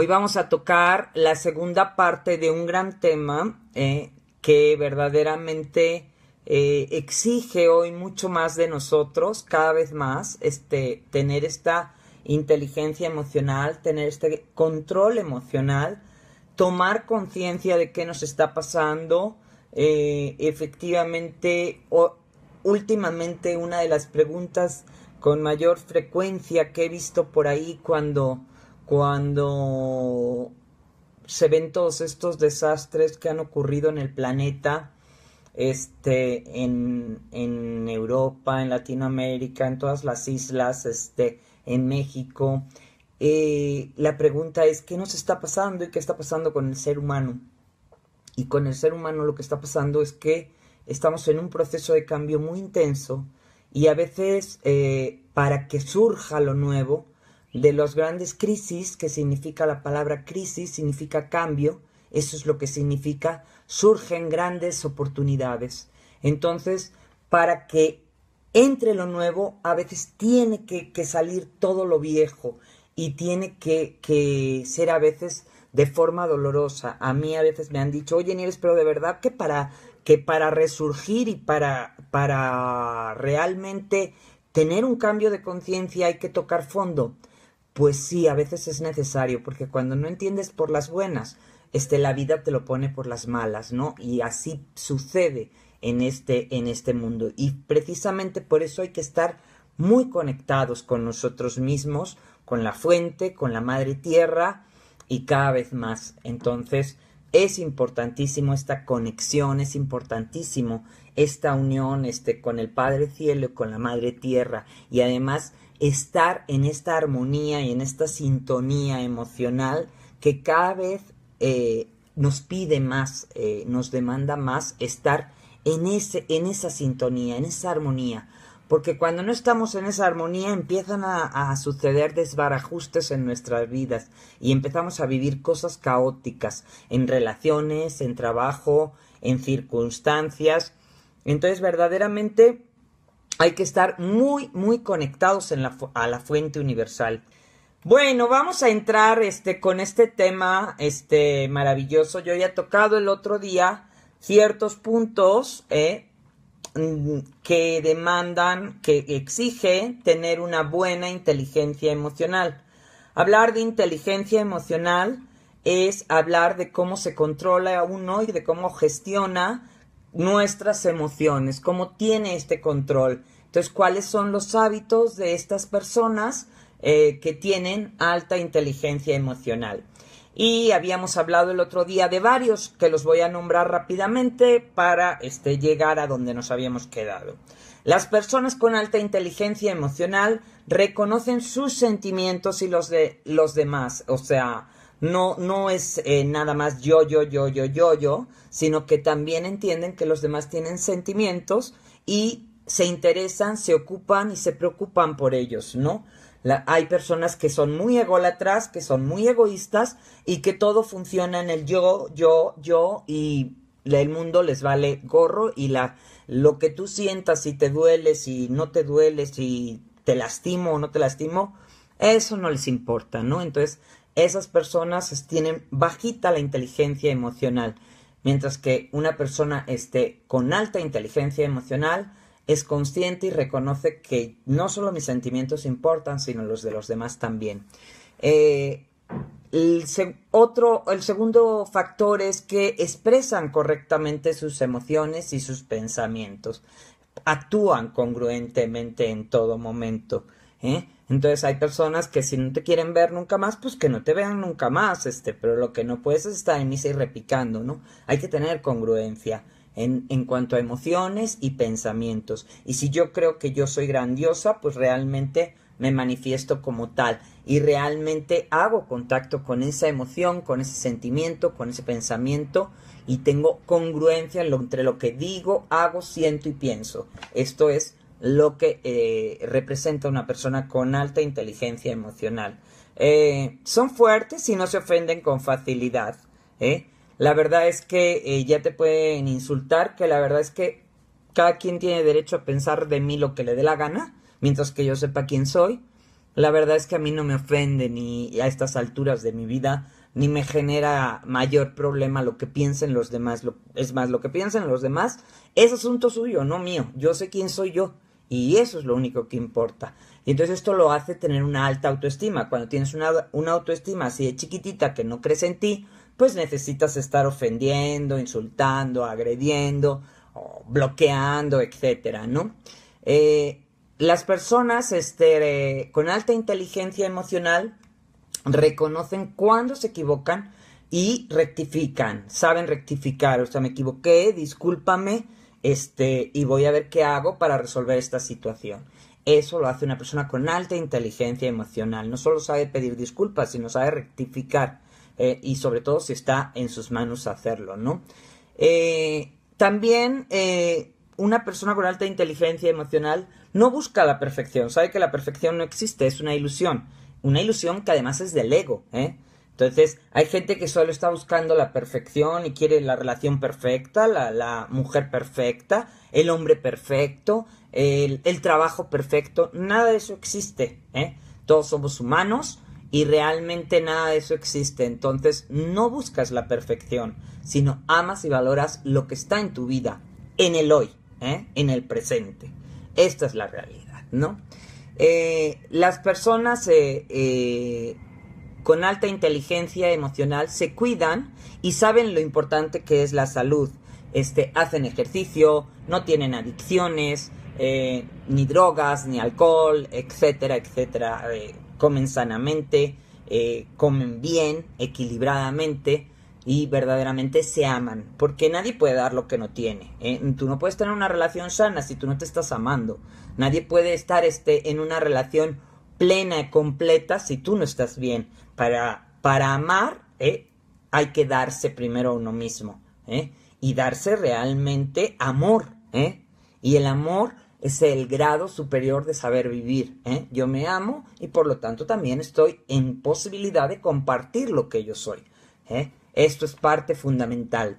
Hoy vamos a tocar la segunda parte de un gran tema eh, que verdaderamente eh, exige hoy mucho más de nosotros, cada vez más, este, tener esta inteligencia emocional, tener este control emocional, tomar conciencia de qué nos está pasando. Eh, efectivamente, últimamente una de las preguntas con mayor frecuencia que he visto por ahí cuando cuando se ven todos estos desastres que han ocurrido en el planeta, este, en, Europa, en Latinoamérica, en todas las islas, este, en México. Eh, la pregunta es, ¿qué nos está pasando y qué está pasando con el ser humano? Y con el ser humano lo que está pasando es que estamos en un proceso de cambio muy intenso y a veces eh, para que surja lo nuevo, de los grandes crisis, que significa la palabra crisis, significa cambio, eso es lo que significa, surgen grandes oportunidades. Entonces, para que entre lo nuevo, a veces tiene que, salir todo lo viejo y tiene que, ser a veces de forma dolorosa. A mí a veces me han dicho, oye Nieves, pero de verdad que para, que para resurgir y para, para realmente tener un cambio de conciencia hay que tocar fondo. Pues sí, a veces es necesario, porque cuando no entiendes por las buenas, este, la vida te lo pone por las malas, ¿no? Y así sucede en este, en este mundo. Y precisamente por eso hay que estar muy conectados con nosotros mismos, con la fuente, con la madre tierra y cada vez más. Entonces, es importantísimo esta conexión, es importantísimo esta unión este, con el Padre Cielo y con la Madre Tierra. Y además, estar en esta armonía y en esta sintonía emocional que cada vez eh, nos pide más, eh, nos demanda más estar en, ese, en esa sintonía, en esa armonía. Porque cuando no estamos en esa armonía empiezan a, suceder desbarajustes en nuestras vidas y empezamos a vivir cosas caóticas en relaciones, en trabajo, en circunstancias. Entonces verdaderamente hay que estar muy, muy conectados a la fuente universal. Bueno, vamos a entrar este, con este tema este, maravilloso. Yo ya he tocado el otro día ciertos puntos eh, mm, que demandan, que exige tener una buena inteligencia emocional. Hablar de inteligencia emocional es hablar de cómo se controla a uno y de cómo gestiona nuestras emociones, cómo tiene este control. Entonces, ¿cuáles son los hábitos de estas personas eh, que tienen alta inteligencia emocional? Y habíamos hablado el otro día de varios que los voy a nombrar rápidamente para este, llegar a donde nos habíamos quedado. Las personas con alta inteligencia emocional reconocen sus sentimientos y los de los demás, o sea, no, no es eh, nada más yo, yo, yo, yo, yo, yo, sino que también entienden que los demás tienen sentimientos y se interesan, se ocupan y se preocupan por ellos, ¿no? La, hay personas que son muy ególatras, que son muy egoístas y que todo funciona en el yo, yo, yo y el mundo les vale gorro y la, lo que tú sientas, si te duele, si no te duele, si te lastimo o no te lastimo, eso no les importa, ¿no? Entonces esas personas tienen bajita la inteligencia emocional, mientras que una persona esté con alta inteligencia emocional es consciente y reconoce que no solo mis sentimientos importan, sino los de los demás también. Eh, otro, el segundo factor es que expresan correctamente sus emociones y sus pensamientos. Actúan congruentemente en todo momento. ¿eh? Entonces hay personas que si no te quieren ver nunca más, pues que no te vean nunca más, este, pero lo que no puedes es estar en misa y repicando, ¿no? Hay que tener congruencia en, en cuanto a emociones y pensamientos. Y si yo creo que yo soy grandiosa, pues realmente me manifiesto como tal y realmente hago contacto con esa emoción, con ese sentimiento, con ese pensamiento y tengo congruencia entre lo que digo, hago, siento y pienso. Esto es lo que eh, representa una persona con alta inteligencia emocional. Eh, son fuertes y no se ofenden con facilidad. ¿eh? La verdad es que ya te pueden insultar, que la verdad es que cada quien tiene derecho a pensar de mí lo que le dé la gana, mientras que yo sepa quién soy. La verdad es que a mí no me ofende ni a estas alturas de mi vida, ni me genera mayor problema lo que piensen los demás. es más, lo que piensen los demás es asunto suyo, no mío. Yo sé quién soy yo. Y eso es lo único que importa. Y entonces esto lo hace tener una alta autoestima. Cuando tienes una, autoestima así de chiquitita que no crees en ti, pues necesitas estar ofendiendo, insultando, agrediendo, bloqueando, etcétera, ¿no? Eh, las personas este, con alta inteligencia emocional reconocen cuando se equivocan y rectifican, saben rectificar, o sea, me equivoqué, discúlpame, este, y voy a ver qué hago para resolver esta situación. Eso lo hace una persona con alta inteligencia emocional. No solo sabe pedir disculpas, sino sabe rectificar eh, y sobre todo si está en sus manos hacerlo, ¿no? Eh, también eh, una persona con alta inteligencia emocional no busca la perfección, sabe que la perfección no existe, es una ilusión. Una ilusión que además es del ego, ¿eh? Entonces, hay gente que solo está buscando la perfección y quiere la relación perfecta, la, mujer perfecta, el hombre perfecto, el, trabajo perfecto. Nada de eso existe. ¿eh? Todos somos humanos y realmente nada de eso existe. Entonces, no buscas la perfección, sino amas y valoras lo que está en tu vida, en el hoy, ¿eh? en el presente. Esta es la realidad, ¿no? Eh, las personas eh, con alta inteligencia emocional se cuidan y saben lo importante que es la salud. Este, hacen ejercicio, no tienen adicciones, eh, ni drogas, ni alcohol, etcétera, etcétera. Eh, comen sanamente, eh, comen bien, equilibradamente y verdaderamente se aman, porque nadie puede dar lo que no tiene. Tú no puedes tener una relación sana si tú no te estás amando. Nadie puede estar este, en una relación plena y completa si tú no estás bien. Para, para amar eh, hay que darse primero a uno mismo eh, y darse realmente amor. Eh. Y el amor es el grado superior de saber vivir. Yo me amo y por lo tanto también estoy en posibilidad de compartir lo que yo soy. Esto es parte fundamental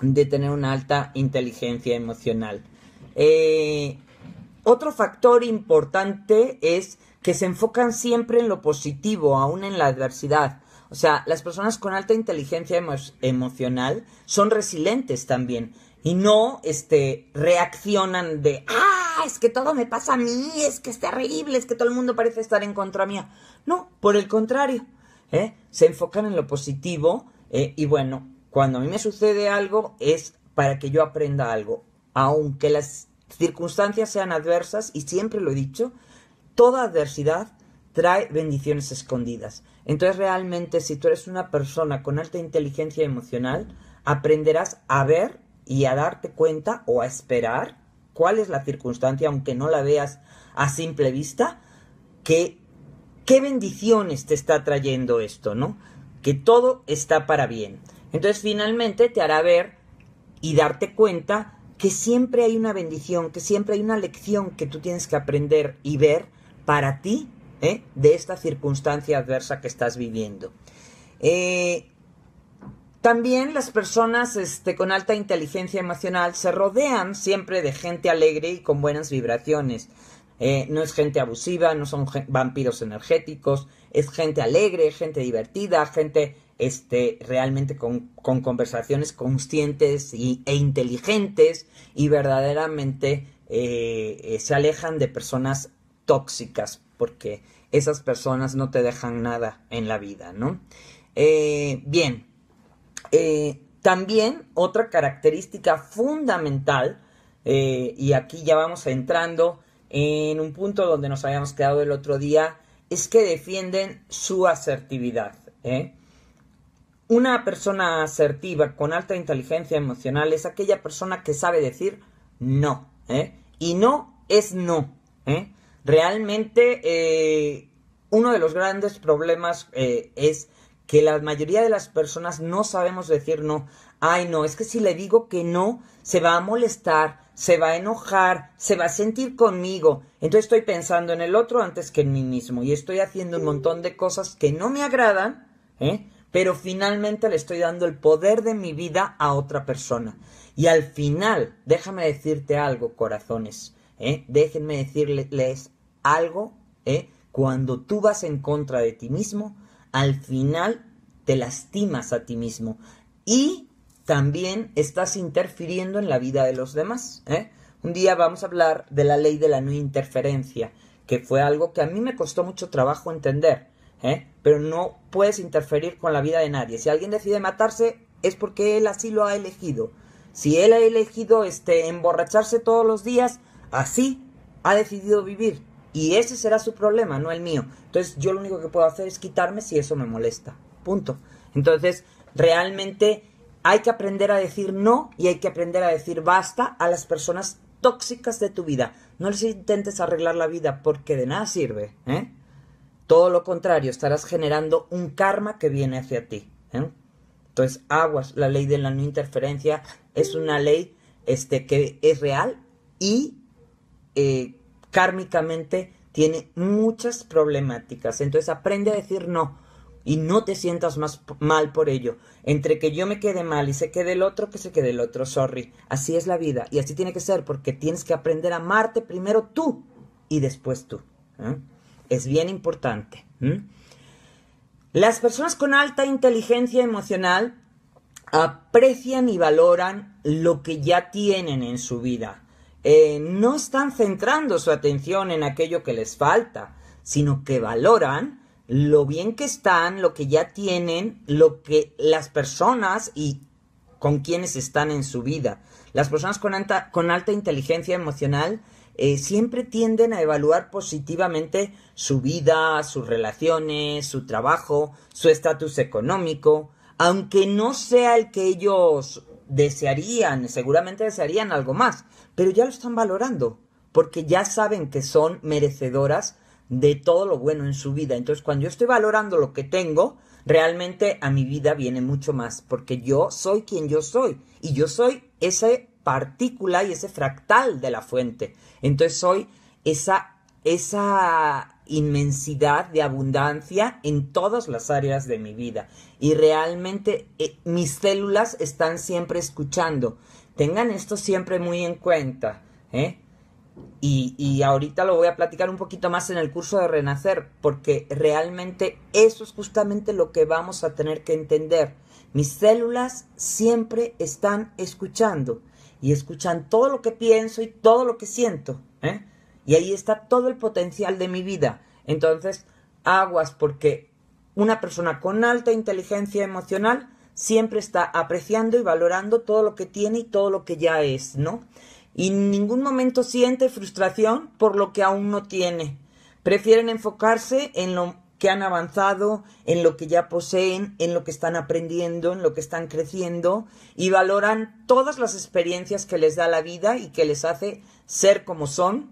de tener una alta inteligencia emocional. otro factor importante es que se enfocan siempre en lo positivo, aún en la adversidad. O sea, las personas con alta inteligencia emocional son resilientes también y no este, reaccionan de, ah, es que todo me pasa a mí, es que es terrible, es que todo el mundo parece estar en contra mía. No, por el contrario, ¿eh? se enfocan en lo positivo eh, y bueno, cuando a mí me sucede algo es para que yo aprenda algo, aunque las circunstancias sean adversas, y siempre lo he dicho, toda adversidad trae bendiciones escondidas. Entonces realmente si tú eres una persona con alta inteligencia emocional, aprenderás a ver y a darte cuenta o a esperar cuál es la circunstancia, aunque no la veas a simple vista, que qué bendiciones te está trayendo esto, ¿no? Que todo está para bien. Entonces finalmente te hará ver y darte cuenta que siempre hay una bendición, que siempre hay una lección que tú tienes que aprender y ver para ti ¿eh? de esta circunstancia adversa que estás viviendo. Eh, también las personas este, con alta inteligencia emocional se rodean siempre de gente alegre y con buenas vibraciones. Eh, no es gente abusiva, no son vampiros energéticos, es gente alegre, gente divertida, gente este, realmente con, conversaciones conscientes e inteligentes y verdaderamente se alejan de personas tóxicas, porque esas personas no te dejan nada en la vida, ¿no? Eh, bien, eh, también otra característica fundamental, eh, y aquí ya vamos entrando en un punto donde nos habíamos quedado el otro día, es que defienden su asertividad. Una persona asertiva con alta inteligencia emocional es aquella persona que sabe decir no, y no es no. ¿eh? Realmente eh, uno de los grandes problemas eh, es que la mayoría de las personas no sabemos decir no. Ay, no, es que si le digo que no, se va a molestar, se va a enojar, se va a sentir conmigo. Entonces estoy pensando en el otro antes que en mí mismo y estoy haciendo un montón de cosas que no me agradan, ¿eh? pero finalmente le estoy dando el poder de mi vida a otra persona. Y al final, déjame decirte algo, corazones, déjenme decirles algo, ¿eh? cuando tú vas en contra de ti mismo, al final te lastimas a ti mismo y también estás interfiriendo en la vida de los demás. ¿eh? Un día vamos a hablar de la ley de la no interferencia, que fue algo que a mí me costó mucho trabajo entender, ¿eh? pero no puedes interferir con la vida de nadie. Si alguien decide matarse es porque él así lo ha elegido. Si él ha elegido este, emborracharse todos los días, así ha decidido vivir. Y ese será su problema, no el mío. Entonces yo lo único que puedo hacer es quitarme si eso me molesta. Punto. Entonces, realmente hay que aprender a decir no y hay que aprender a decir basta a las personas tóxicas de tu vida. No les intentes arreglar la vida porque de nada sirve. ¿eh? Todo lo contrario, estarás generando un karma que viene hacia ti. ¿eh? Entonces, aguas, la ley de la no interferencia es una ley este, que es real y eh, kármicamente tiene muchas problemáticas. Entonces aprende a decir no y no te sientas más mal por ello. Entre que yo me quede mal y se quede el otro, que se quede el otro, sorry. Así es la vida y así tiene que ser porque tienes que aprender a amarte primero tú y después tú. ¿eh? Es bien importante. Las personas con alta inteligencia emocional aprecian y valoran lo que ya tienen en su vida eh, no están centrando su atención en aquello que les falta, sino que valoran lo bien que están, lo que ya tienen, lo que las personas y con quienes están en su vida. Las personas con alta, inteligencia emocional eh, siempre tienden a evaluar positivamente su vida, sus relaciones, su trabajo, su estatus económico, aunque no sea el que ellos desearían, seguramente desearían algo más, pero ya lo están valorando, porque ya saben que son merecedoras de todo lo bueno en su vida. Entonces, cuando yo estoy valorando lo que tengo, realmente a mi vida viene mucho más, porque yo soy quien yo soy, y yo soy esa partícula y ese fractal de la fuente. Entonces, soy esa, esa inmensidad de abundancia en todas las áreas de mi vida. Y realmente eh, mis células están siempre escuchando Tengan esto siempre muy en cuenta. ¿eh? Y, y, ahorita lo voy a platicar un poquito más en el curso de Renacer, porque realmente eso es justamente lo que vamos a tener que entender. Mis células siempre están escuchando y escuchan todo lo que pienso y todo lo que siento. ¿eh? Y ahí está todo el potencial de mi vida. Entonces, aguas, porque una persona con alta inteligencia emocional siempre está apreciando y valorando todo lo que tiene y todo lo que ya es, ¿no? Y en ningún momento siente frustración por lo que aún no tiene. Prefieren enfocarse en lo que han avanzado, en lo que ya poseen, en lo que están aprendiendo, en lo que están creciendo y valoran todas las experiencias que les da la vida y que les hace ser como son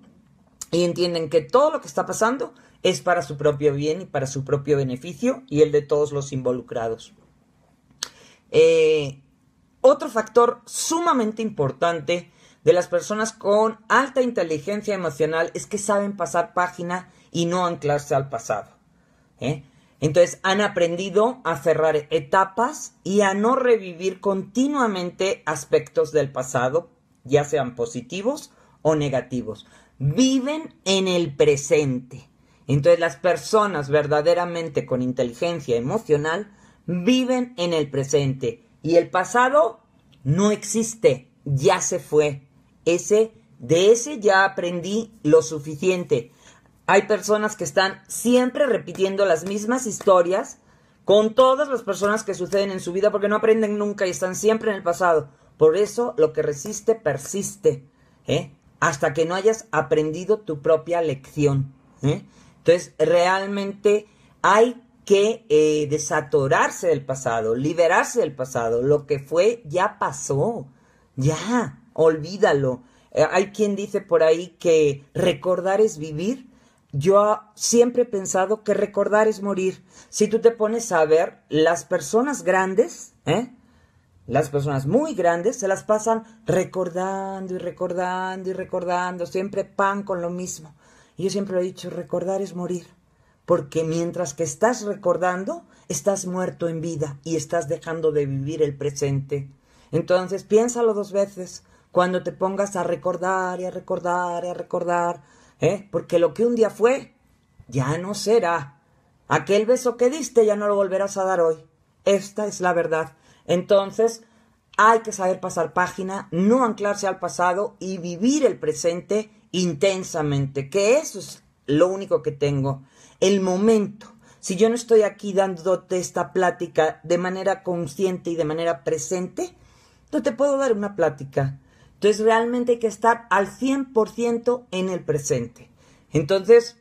y entienden que todo lo que está pasando es para su propio bien y para su propio beneficio y el de todos los involucrados. Eh, otro factor sumamente importante de las personas con alta inteligencia emocional es que saben pasar página y no anclarse al pasado. ¿eh? Entonces han aprendido a cerrar etapas y a no revivir continuamente aspectos del pasado, ya sean positivos o negativos. Viven en el presente. Entonces las personas verdaderamente con inteligencia emocional viven en el presente y el pasado no existe, ya se fue. Ese de ese ya aprendí lo suficiente. Hay personas que están siempre repitiendo las mismas historias con todas las personas que suceden en su vida porque no aprenden nunca y están siempre en el pasado. Por eso lo que resiste persiste, ¿eh? hasta que no hayas aprendido tu propia lección. ¿eh? Entonces, realmente hay que eh, desatorarse del pasado, liberarse del pasado. Lo que fue ya pasó, ya, olvídalo. Eh, hay quien dice por ahí que recordar es vivir. Yo siempre he pensado que recordar es morir. Si tú te pones a ver, las personas grandes, ¿eh? Las personas muy grandes se las pasan recordando y recordando y recordando, siempre pan con lo mismo. Y yo siempre he dicho, recordar es morir porque mientras que estás recordando, estás muerto en vida y estás dejando de vivir el presente. Entonces, piénsalo dos veces cuando te pongas a recordar y a recordar y a recordar, ¿eh? porque lo que un día fue, ya no será. Aquel beso que diste ya no lo volverás a dar hoy. Esta es la verdad. Entonces, hay que saber pasar página, no anclarse al pasado y vivir el presente intensamente, que eso es lo único que tengo el momento. Si yo no estoy aquí dándote esta plática de manera consciente y de manera presente, no te puedo dar una plática. Entonces realmente hay que estar al 100% en el presente. Entonces,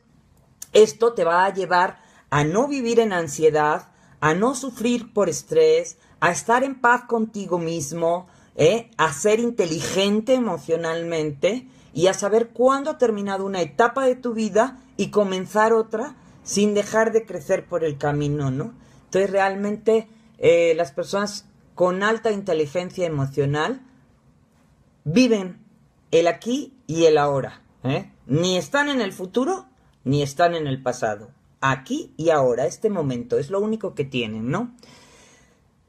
esto te va a llevar a no vivir en ansiedad, a no sufrir por estrés, a estar en paz contigo mismo, ¿eh? a ser inteligente emocionalmente y a saber cuándo ha terminado una etapa de tu vida y comenzar otra sin dejar de crecer por el camino, ¿no? Entonces realmente eh, las personas con alta inteligencia emocional viven el aquí y el ahora. ¿eh? Ni están en el futuro ni están en el pasado. Aquí y ahora, este momento, es lo único que tienen, ¿no?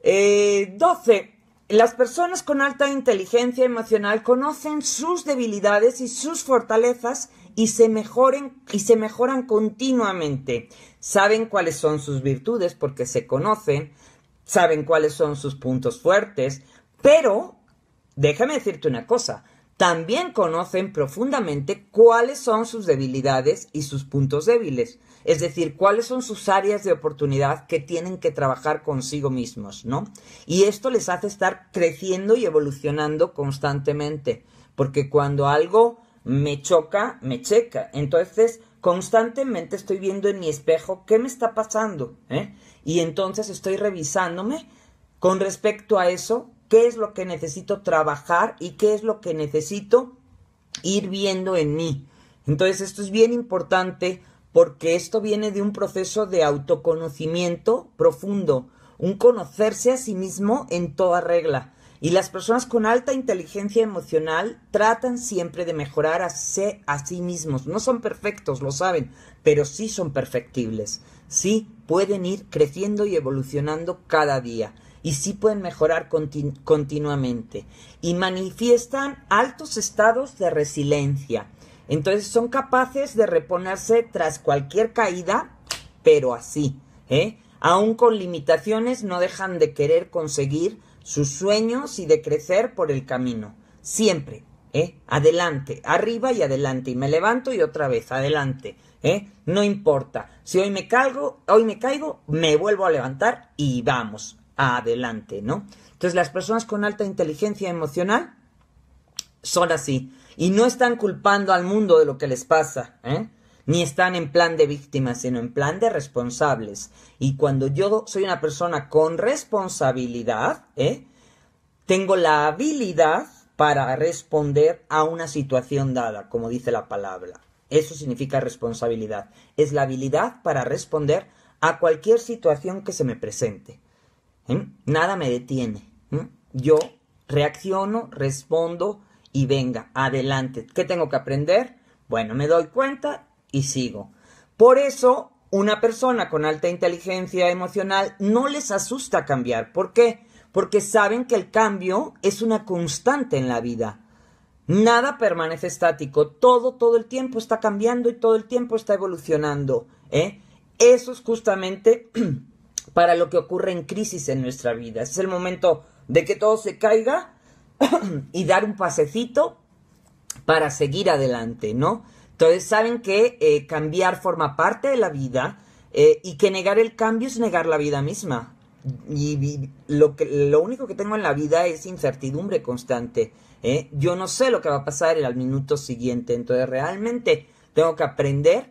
12. Eh, las personas con alta inteligencia emocional conocen sus debilidades y sus fortalezas y se, mejoren, y se mejoran continuamente. Saben cuáles son sus virtudes porque se conocen, saben cuáles son sus puntos fuertes, pero déjame decirte una cosa, también conocen profundamente cuáles son sus debilidades y sus puntos débiles, es decir, cuáles son sus áreas de oportunidad que tienen que trabajar consigo mismos, ¿no? Y esto les hace estar creciendo y evolucionando constantemente, porque cuando algo me choca, me checa. Entonces, constantemente estoy viendo en mi espejo qué me está pasando, ¿eh? Y entonces estoy revisándome con respecto a eso, qué es lo que necesito trabajar y qué es lo que necesito ir viendo en mí. Entonces, esto es bien importante porque esto viene de un proceso de autoconocimiento profundo, un conocerse a sí mismo en toda regla. Y las personas con alta inteligencia emocional tratan siempre de mejorar a, a, sí mismos. No son perfectos, lo saben, pero sí son perfectibles. Sí pueden ir creciendo y evolucionando cada día. Y sí pueden mejorar continuamente. Y manifiestan altos estados de resiliencia. Entonces son capaces de reponerse tras cualquier caída, pero así. ¿eh? Aún con limitaciones no dejan de querer conseguir sus sueños y de crecer por el camino. Siempre, ¿eh? Adelante, arriba y adelante. Y me levanto y otra vez, adelante, ¿eh? No importa. Si hoy me caigo, hoy me caigo, me vuelvo a levantar y vamos, adelante, ¿no? Entonces las personas con alta inteligencia emocional son así. Y no están culpando al mundo de lo que les pasa, ¿eh? ni están en plan de víctimas, sino en plan de responsables. Y cuando yo soy una persona con responsabilidad, ¿eh? tengo la habilidad para responder a una situación dada, como dice la palabra. Eso significa responsabilidad. Es la habilidad para responder a cualquier situación que se me presente. ¿eh? Nada me detiene. ¿eh? Yo reacciono, respondo y venga, adelante. ¿Qué tengo que aprender? Bueno, me doy cuenta y sigo. Por eso, una persona con alta inteligencia emocional no les asusta cambiar. ¿Por qué? Porque saben que el cambio es una constante en la vida. Nada permanece estático, todo, todo el tiempo está cambiando y todo el tiempo está evolucionando. ¿eh? Eso es justamente para lo que ocurre en crisis en nuestra vida. Es el momento de que todo se caiga y dar un pasecito para seguir adelante, ¿no? Entonces saben que eh, cambiar forma parte de la vida eh, y que negar el cambio es negar la vida misma. Y, lo, que, lo único que tengo en la vida es incertidumbre constante. ¿eh? Yo no sé lo que va a pasar en el minuto siguiente. Entonces realmente tengo que aprender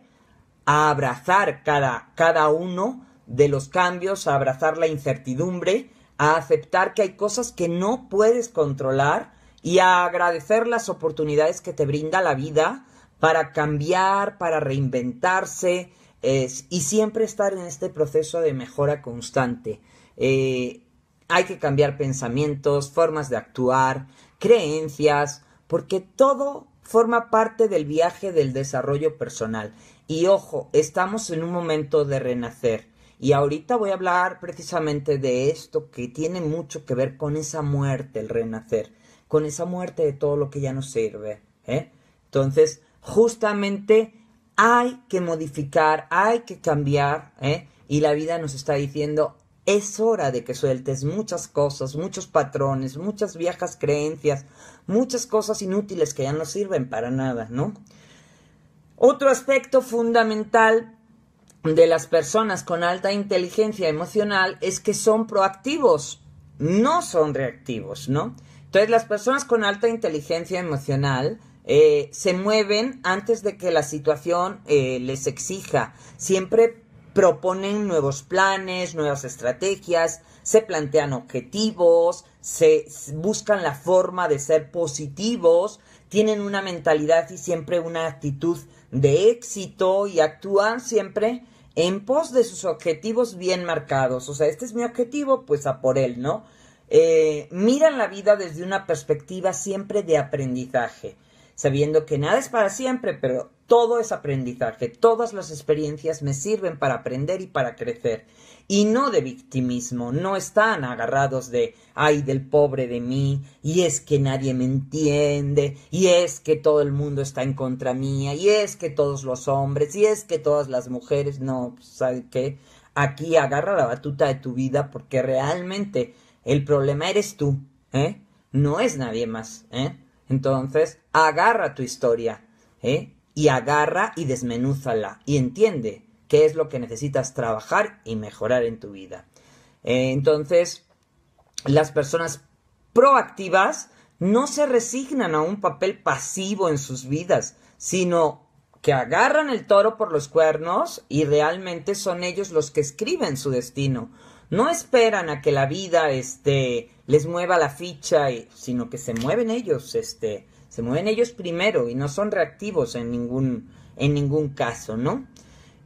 a abrazar cada, cada uno de los cambios, a abrazar la incertidumbre, a aceptar que hay cosas que no puedes controlar y a agradecer las oportunidades que te brinda la vida para cambiar, para reinventarse es, y siempre estar en este proceso de mejora constante. Eh, hay que cambiar pensamientos, formas de actuar, creencias, porque todo forma parte del viaje del desarrollo personal. Y ojo, estamos en un momento de renacer. Y ahorita voy a hablar precisamente de esto que tiene mucho que ver con esa muerte, el renacer, con esa muerte de todo lo que ya no sirve. ¿eh? Entonces, justamente hay que modificar, hay que cambiar, ¿eh? y la vida nos está diciendo, es hora de que sueltes muchas cosas, muchos patrones, muchas viejas creencias, muchas cosas inútiles que ya no sirven para nada, ¿no? Otro aspecto fundamental de las personas con alta inteligencia emocional es que son proactivos, no son reactivos, ¿no? Entonces las personas con alta inteligencia emocional eh, se mueven antes de que la situación eh, les exija. Siempre proponen nuevos planes, nuevas estrategias, se plantean objetivos, se buscan la forma de ser positivos, tienen una mentalidad y siempre una actitud de éxito y actúan siempre en pos de sus objetivos bien marcados. O sea, este es mi objetivo, pues a por él, ¿no? Eh, miran la vida desde una perspectiva siempre de aprendizaje sabiendo que nada es para siempre, pero todo es aprendizaje, todas las experiencias me sirven para aprender y para crecer. Y no de victimismo, no están agarrados de, ay, del pobre de mí, y es que nadie me entiende, y es que todo el mundo está en contra mía, y es que todos los hombres, y es que todas las mujeres, no, ¿sabe qué? Aquí agarra la batuta de tu vida porque realmente el problema eres tú, ¿eh? No es nadie más, ¿eh? Entonces, agarra tu historia, ¿eh? Y agarra y desmenúzala y entiende qué es lo que necesitas trabajar y mejorar en tu vida. Eh, entonces, las personas proactivas no se resignan a un papel pasivo en sus vidas, sino que agarran el toro por los cuernos y realmente son ellos los que escriben su destino no esperan a que la vida este, les mueva la ficha, sino que se mueven ellos, este, se mueven ellos primero y no son reactivos en ningún, en ningún caso, ¿no?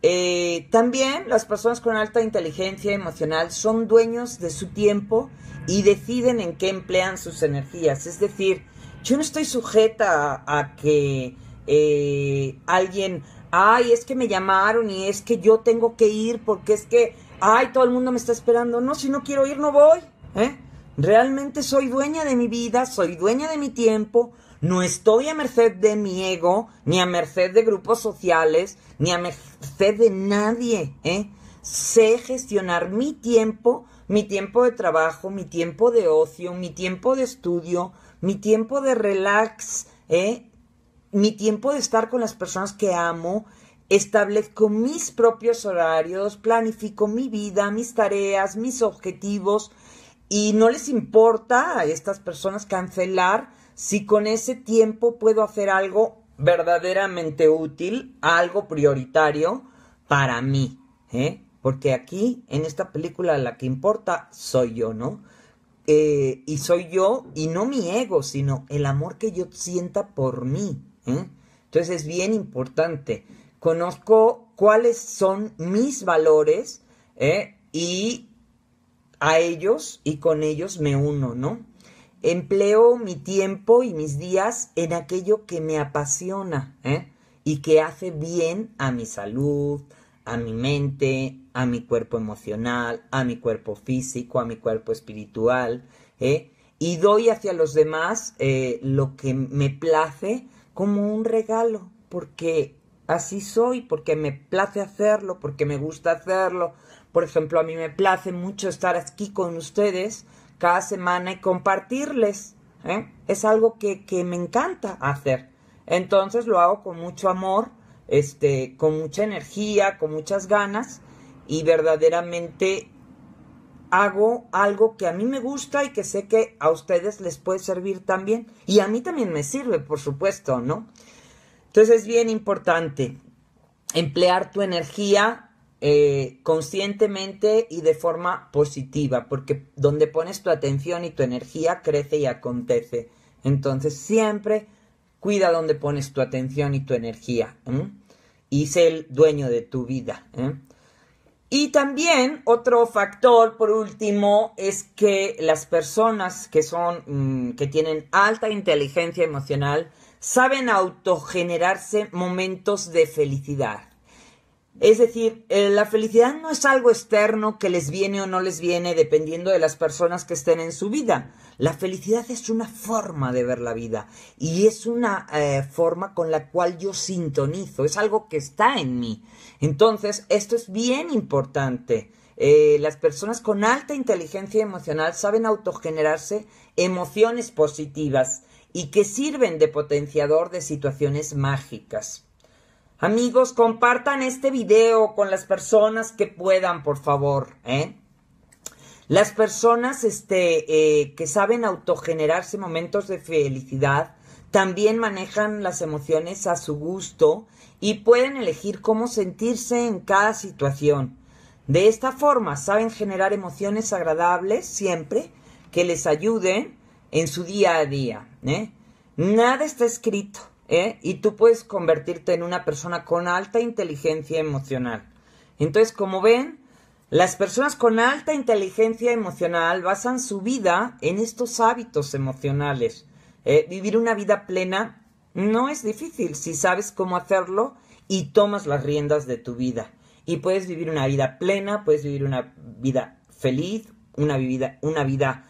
Eh, también las personas con alta inteligencia emocional son dueños de su tiempo y deciden en qué emplean sus energías. Es decir, yo no estoy sujeta a, que eh, alguien, ay, es que me llamaron y es que yo tengo que ir porque es que ay, todo el mundo me está esperando, no, si no quiero ir, no voy. ¿Eh? Realmente soy dueña de mi vida, soy dueña de mi tiempo, no estoy a merced de mi ego, ni a merced de grupos sociales, ni a merced de nadie. ¿eh? Sé gestionar mi tiempo, mi tiempo de trabajo, mi tiempo de ocio, mi tiempo de estudio, mi tiempo de relax, ¿eh? mi tiempo de estar con las personas que amo, Establezco mis propios horarios, planifico mi vida, mis tareas, mis objetivos y no les importa a estas personas cancelar si con ese tiempo puedo hacer algo verdaderamente útil, algo prioritario para mí, ¿eh? Porque aquí, en esta película, la que importa soy yo, ¿no? Eh, y soy yo, y no mi ego, sino el amor que yo sienta por mí. ¿eh? Entonces es bien importante conozco cuáles son mis valores ¿eh? y a ellos y con ellos me uno, ¿no? Empleo mi tiempo y mis días en aquello que me apasiona ¿eh? y que hace bien a mi salud, a mi mente, a mi cuerpo emocional, a mi cuerpo físico, a mi cuerpo espiritual, ¿eh? y doy hacia los demás lo que me place como un regalo, porque así soy, porque me place hacerlo, porque me gusta hacerlo. Por ejemplo, a mí me place mucho estar aquí con ustedes cada semana y compartirles. ¿eh? Es algo que, que me encanta hacer. Entonces lo hago con mucho amor, este, con mucha energía, con muchas ganas y verdaderamente hago algo que a mí me gusta y que sé que a ustedes les puede servir también. Y a mí también me sirve, por supuesto, ¿no? Entonces es bien importante emplear tu energía eh, conscientemente y de forma positiva, porque donde pones tu atención y tu energía crece y acontece. Entonces siempre cuida donde pones tu atención y tu energía y sé el dueño de tu vida. Y también otro factor, por último, es que las personas que son mm, que tienen alta inteligencia emocional saben autogenerarse momentos de felicidad. Es decir, eh, la felicidad no es algo externo que les viene o no les viene dependiendo de las personas que estén en su vida. La felicidad es una forma de ver la vida y es una eh, forma con la cual yo sintonizo, es algo que está en mí. Entonces, esto es bien importante. Eh, las personas con alta inteligencia emocional saben autogenerarse emociones positivas y que sirven de potenciador de situaciones mágicas. Amigos, compartan este video con las personas que puedan, por favor. ¿eh? Las personas este, eh, que saben autogenerarse momentos de felicidad también manejan las emociones a su gusto y pueden elegir cómo sentirse en cada situación. De esta forma saben generar emociones agradables siempre que les ayuden en su día a día. ¿eh? Nada está escrito, ¿eh? Y tú puedes convertirte en una persona con alta inteligencia emocional. Entonces, como ven, las personas con alta inteligencia emocional basan su vida en estos hábitos emocionales. ¿eh? vivir una vida plena no es difícil si sabes cómo hacerlo y tomas las riendas de tu vida. Y puedes vivir una vida plena, puedes vivir una vida feliz, una vida, una vida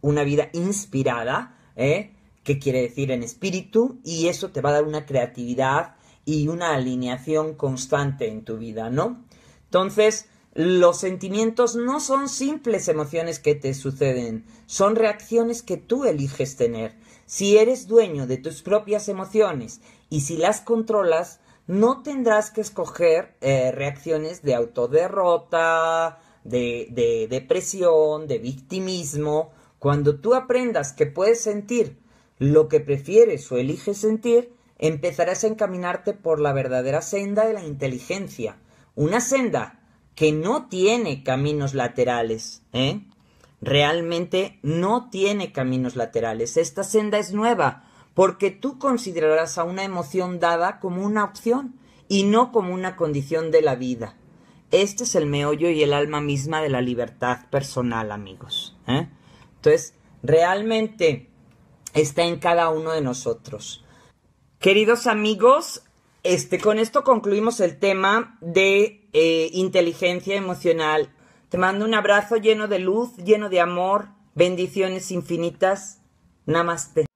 una vida inspirada, ¿eh? que quiere decir en espíritu, y eso te va a dar una creatividad y una alineación constante en tu vida, ¿no? Entonces, los sentimientos no son simples emociones que te suceden, son reacciones que tú eliges tener. Si eres dueño de tus propias emociones y si las controlas, no tendrás que escoger eh, reacciones de autoderrota, de depresión, de victimismo, cuando tú aprendas que puedes sentir lo que prefieres o eliges sentir, empezarás a encaminarte por la verdadera senda de la inteligencia. Una senda que no tiene caminos laterales. ¿eh? Realmente no tiene caminos laterales. Esta senda es nueva porque tú considerarás a una emoción dada como una opción y no como una condición de la vida. Este es el meollo y el alma misma de la libertad personal, amigos. ¿eh? Entonces, realmente está en cada uno de nosotros. Queridos amigos, este, con esto concluimos el tema de eh, inteligencia emocional. Te mando un abrazo lleno de luz, lleno de amor, bendiciones infinitas. Namaste.